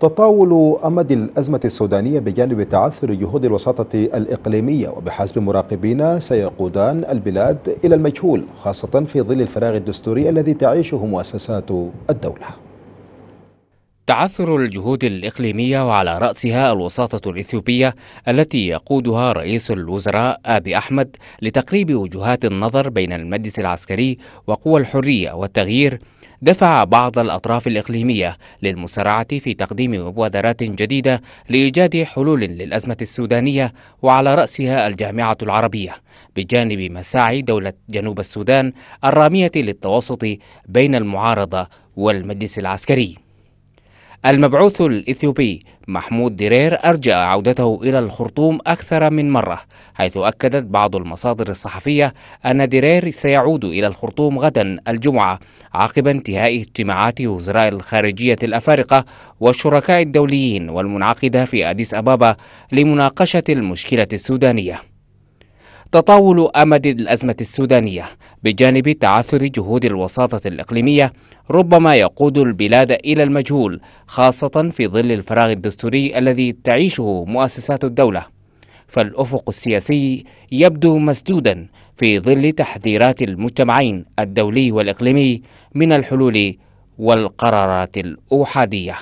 تطاول أمد الأزمة السودانية بجانب تعثر جهود الوساطة الإقليمية وبحسب مراقبين سيقودان البلاد إلى المجهول خاصة في ظل الفراغ الدستوري الذي تعيشه مؤسسات الدولة تعثر الجهود الإقليمية وعلى رأسها الوساطة الإثيوبية التي يقودها رئيس الوزراء أبي أحمد لتقريب وجهات النظر بين المجلس العسكري وقوى الحرية والتغيير دفع بعض الأطراف الإقليمية للمسارعة في تقديم مبادرات جديدة لإيجاد حلول للأزمة السودانية وعلى رأسها الجامعة العربية بجانب مساعي دولة جنوب السودان الرامية للتوسط بين المعارضة والمجلس العسكري المبعوث الإثيوبي محمود ديرير أرجع عودته إلى الخرطوم أكثر من مرة حيث أكدت بعض المصادر الصحفية أن ديرير سيعود إلى الخرطوم غدا الجمعة عقب انتهاء اجتماعات وزراء الخارجية الأفارقة والشركاء الدوليين والمنعقدة في أديس أبابا لمناقشة المشكلة السودانية تطاول أمد الأزمة السودانية بجانب تعثر جهود الوساطة الإقليمية ربما يقود البلاد إلى المجهول خاصة في ظل الفراغ الدستوري الذي تعيشه مؤسسات الدولة فالأفق السياسي يبدو مسدودا في ظل تحذيرات المجتمعين الدولي والإقليمي من الحلول والقرارات الأوحادية